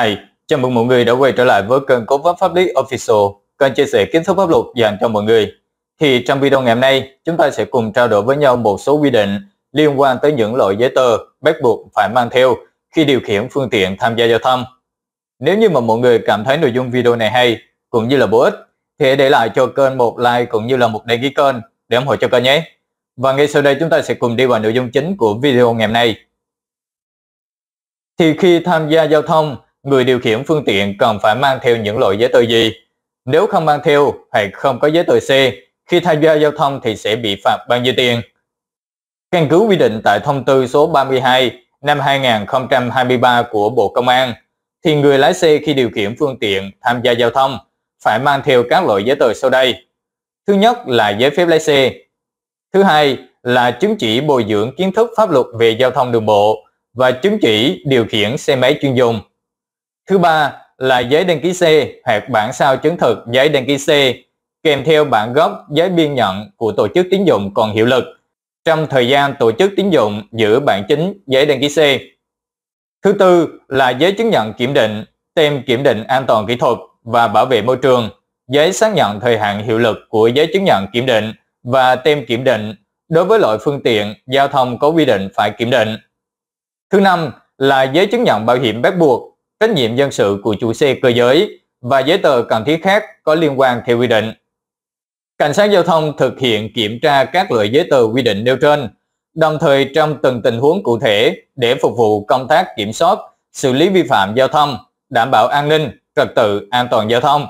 Hi, chào mừng mọi người đã quay trở lại với kênh Cố vấn Pháp lý Official, kênh chia sẻ kiến thức pháp luật dành cho mọi người. Thì trong video ngày hôm nay, chúng ta sẽ cùng trao đổi với nhau một số quy định liên quan tới những loại giấy tờ bắt buộc phải mang theo khi điều khiển phương tiện tham gia giao thông. Nếu như mà mọi người cảm thấy nội dung video này hay cũng như là bổ ích, thì hãy để lại cho kênh một like cũng như là một đăng ký kênh để ủng hộ cho kênh nhé. Và ngay sau đây chúng ta sẽ cùng đi vào nội dung chính của video ngày hôm nay. Thì khi tham gia giao thông, người điều khiển phương tiện cần phải mang theo những loại giấy tờ gì. Nếu không mang theo hoặc không có giấy tờ xe, khi tham gia giao thông thì sẽ bị phạt bao nhiêu tiền. Căn cứ quy định tại thông tư số 32 năm 2023 của Bộ Công an, thì người lái xe khi điều khiển phương tiện tham gia giao thông phải mang theo các loại giấy tờ sau đây. Thứ nhất là giấy phép lái xe. Thứ hai là chứng chỉ bồi dưỡng kiến thức pháp luật về giao thông đường bộ và chứng chỉ điều khiển xe máy chuyên dùng. Thứ ba là giấy đăng ký xe hoặc bản sao chứng thực giấy đăng ký xe kèm theo bản gốc giấy biên nhận của tổ chức tín dụng còn hiệu lực trong thời gian tổ chức tín dụng giữ bản chính giấy đăng ký xe. Thứ tư là giấy chứng nhận kiểm định, tem kiểm định an toàn kỹ thuật và bảo vệ môi trường, giấy xác nhận thời hạn hiệu lực của giấy chứng nhận kiểm định và tem kiểm định đối với loại phương tiện giao thông có quy định phải kiểm định. Thứ năm là giấy chứng nhận bảo hiểm bắt buộc trách nhiệm dân sự của chủ xe cơ giới và giấy tờ cần thiết khác có liên quan theo quy định. Cảnh sát giao thông thực hiện kiểm tra các loại giấy tờ quy định nêu trên, đồng thời trong từng tình huống cụ thể để phục vụ công tác kiểm soát, xử lý vi phạm giao thông, đảm bảo an ninh, trật tự, an toàn giao thông.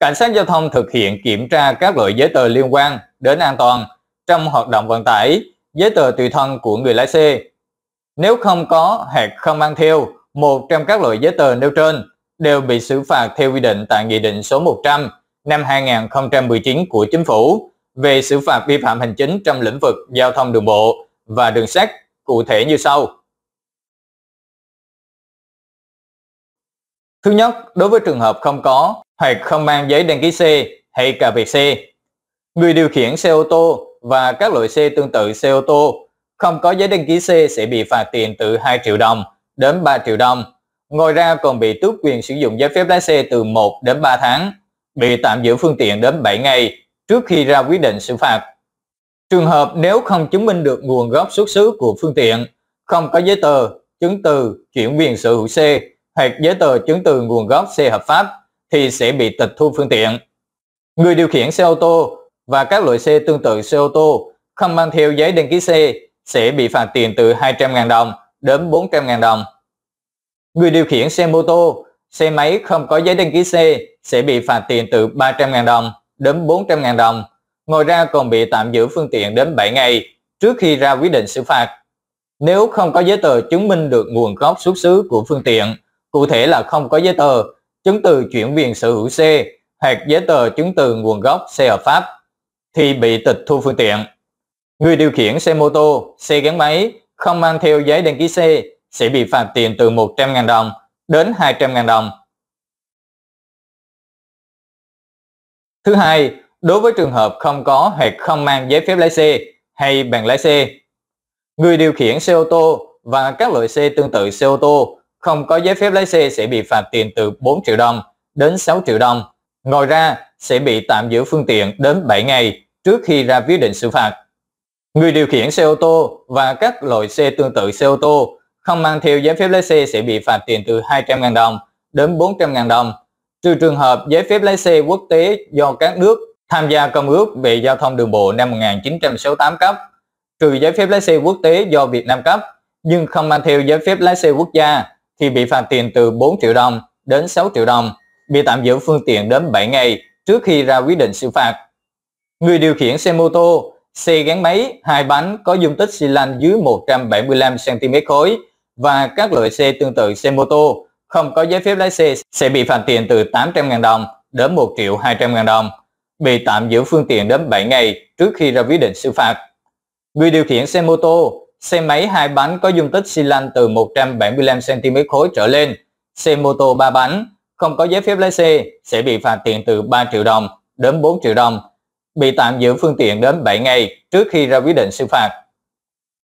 Cảnh sát giao thông thực hiện kiểm tra các loại giấy tờ liên quan đến an toàn trong hoạt động vận tải, giấy tờ tùy thân của người lái xe. Nếu không có hoặc không mang theo một trong các loại giấy tờ nêu trên đều bị xử phạt theo quy định tại Nghị định số 100 năm 2019 của Chính phủ về xử phạt vi phạm hành chính trong lĩnh vực giao thông đường bộ và đường sắt cụ thể như sau. Thứ nhất, đối với trường hợp không có hoặc không mang giấy đăng ký xe hay cà vẹt xe, người điều khiển xe ô tô và các loại xe tương tự xe ô tô không có giấy đăng ký xe sẽ bị phạt tiền từ 2 triệu đồng đến 3 triệu đồng. Ngoài ra còn bị tước quyền sử dụng giấy phép lái xe từ 1 đến 3 tháng, bị tạm giữ phương tiện đến 7 ngày trước khi ra quyết định xử phạt. Trường hợp nếu không chứng minh được nguồn gốc xuất xứ của phương tiện, không có giấy tờ, chứng từ, chuyển quyền sở hữu xe hoặc giấy tờ chứng từ nguồn gốc xe hợp pháp thì sẽ bị tịch thu phương tiện. Người điều khiển xe ô tô và các loại xe tương tự xe ô tô không mang theo giấy đăng ký xe sẽ bị phạt tiền từ 200.000 đồng đến 400.000 đồng. Người điều khiển xe mô tô, xe máy không có giấy đăng ký xe sẽ bị phạt tiền từ 300.000 đồng đến 400.000 đồng. Ngoài ra còn bị tạm giữ phương tiện đến 7 ngày trước khi ra quyết định xử phạt. Nếu không có giấy tờ chứng minh được nguồn gốc xuất xứ của phương tiện, cụ thể là không có giấy tờ chứng từ chuyển quyền sở hữu xe hoặc giấy tờ chứng từ nguồn gốc xe hợp pháp, thì bị tịch thu phương tiện. Người điều khiển xe mô tô, xe gắn máy không mang theo giấy đăng ký xe sẽ bị phạt tiền từ 100.000 đồng đến 200.000 đồng. Thứ hai, đối với trường hợp không có hoặc không mang giấy phép lái xe hay bằng lái xe, người điều khiển xe ô tô và các loại xe tương tự xe ô tô không có giấy phép lái xe sẽ bị phạt tiền từ 4 triệu đồng đến 6 triệu đồng. Ngoài ra, sẽ bị tạm giữ phương tiện đến 7 ngày trước khi ra quyết định xử phạt. Người điều khiển xe ô tô và các loại xe tương tự xe ô tô không mang theo giấy phép lái xe sẽ bị phạt tiền từ 200.000 đồng đến 400.000 đồng, trừ trường hợp giấy phép lái xe quốc tế do các nước tham gia Công ước về Giao thông Đường bộ năm 1968 cấp, trừ giấy phép lái xe quốc tế do Việt Nam cấp, nhưng không mang theo giấy phép lái xe quốc gia thì bị phạt tiền từ 4 triệu đồng đến 6 triệu đồng, bị tạm giữ phương tiện đến 7 ngày trước khi ra quyết định xử phạt. Người điều khiển xe mô tô Xe gắn máy hai bánh có dung tích xi lanh dưới 175 cm khối và các loại xe tương tự xe mô tô không có giấy phép lái xe sẽ bị phạt tiền từ 800.000 đồng đến 1 triệu 200.000 đồng, bị tạm giữ phương tiện đến 7 ngày trước khi ra quyết định xử phạt. Người điều khiển xe mô tô, xe máy hai bánh có dung tích xi lanh từ 175 cm khối trở lên, xe mô tô ba bánh không có giấy phép lái xe sẽ bị phạt tiền từ 3 triệu đồng đến 4 triệu đồng bị tạm giữ phương tiện đến 7 ngày trước khi ra quyết định xử phạt.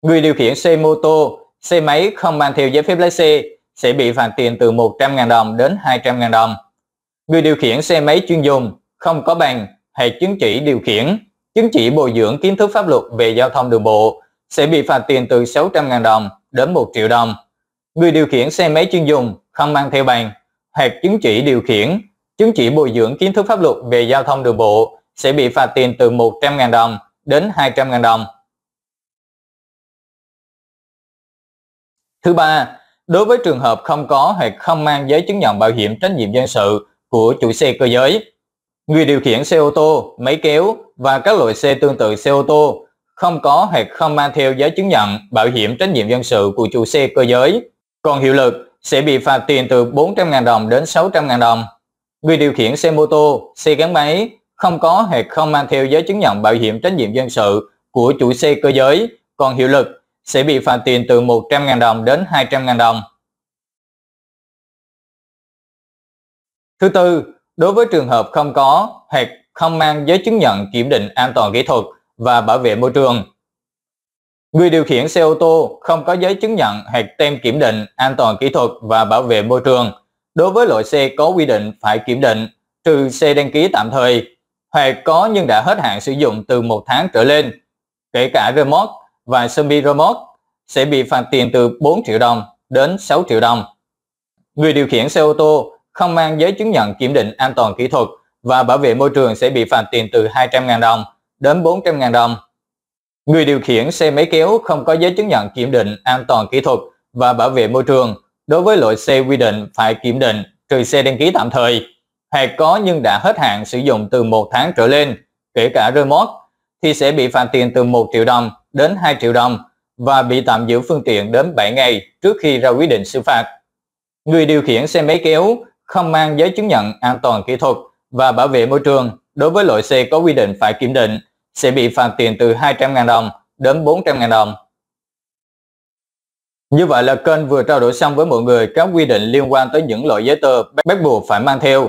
Người điều khiển xe mô tô, xe máy không mang theo giấy phép lái xe sẽ bị phạt tiền từ 100.000 đồng đến 200.000 đồng. Người điều khiển xe máy chuyên dùng không có bằng hay chứng chỉ điều khiển, chứng chỉ bồi dưỡng kiến thức pháp luật về giao thông đường bộ sẽ bị phạt tiền từ 600.000 đồng đến 1 triệu đồng. Người điều khiển xe máy chuyên dùng không mang theo bằng hoặc chứng chỉ điều khiển, chứng chỉ bồi dưỡng kiến thức pháp luật về giao thông đường bộ sẽ bị phạt tiền từ 100.000 đồng đến 200.000 đồng. Thứ ba, đối với trường hợp không có hoặc không mang giấy chứng nhận bảo hiểm trách nhiệm dân sự của chủ xe cơ giới, người điều khiển xe ô tô, máy kéo và các loại xe tương tự xe ô tô không có hoặc không mang theo giấy chứng nhận bảo hiểm trách nhiệm dân sự của chủ xe cơ giới, còn hiệu lực sẽ bị phạt tiền từ 400.000 đồng đến 600.000 đồng. Người điều khiển xe mô tô, xe gắn máy không có hoặc không mang theo giấy chứng nhận bảo hiểm trách nhiệm dân sự của chủ xe cơ giới còn hiệu lực sẽ bị phạt tiền từ 100.000 đồng đến 200.000 đồng. Thứ tư, đối với trường hợp không có hoặc không mang giấy chứng nhận kiểm định an toàn kỹ thuật và bảo vệ môi trường. Người điều khiển xe ô tô không có giấy chứng nhận hoặc tem kiểm định an toàn kỹ thuật và bảo vệ môi trường. Đối với loại xe có quy định phải kiểm định, trừ xe đăng ký tạm thời hoặc có nhưng đã hết hạn sử dụng từ một tháng trở lên, kể cả remote và semi-remote sẽ bị phạt tiền từ 4 triệu đồng đến 6 triệu đồng. Người điều khiển xe ô tô không mang giấy chứng nhận kiểm định an toàn kỹ thuật và bảo vệ môi trường sẽ bị phạt tiền từ 200.000 đồng đến 400.000 đồng. Người điều khiển xe máy kéo không có giấy chứng nhận kiểm định an toàn kỹ thuật và bảo vệ môi trường đối với loại xe quy định phải kiểm định trừ xe đăng ký tạm thời hay có nhưng đã hết hạn sử dụng từ 1 tháng trở lên, kể cả remote, thì sẽ bị phạt tiền từ 1 triệu đồng đến 2 triệu đồng và bị tạm giữ phương tiện đến 7 ngày trước khi ra quyết định xử phạt. Người điều khiển xe máy kéo không mang giấy chứng nhận an toàn kỹ thuật và bảo vệ môi trường đối với loại xe có quy định phải kiểm định sẽ bị phạt tiền từ 200.000 đồng đến 400.000 đồng. Như vậy là kênh vừa trao đổi xong với mọi người các quy định liên quan tới những loại giấy tờ bắt buộc phải mang theo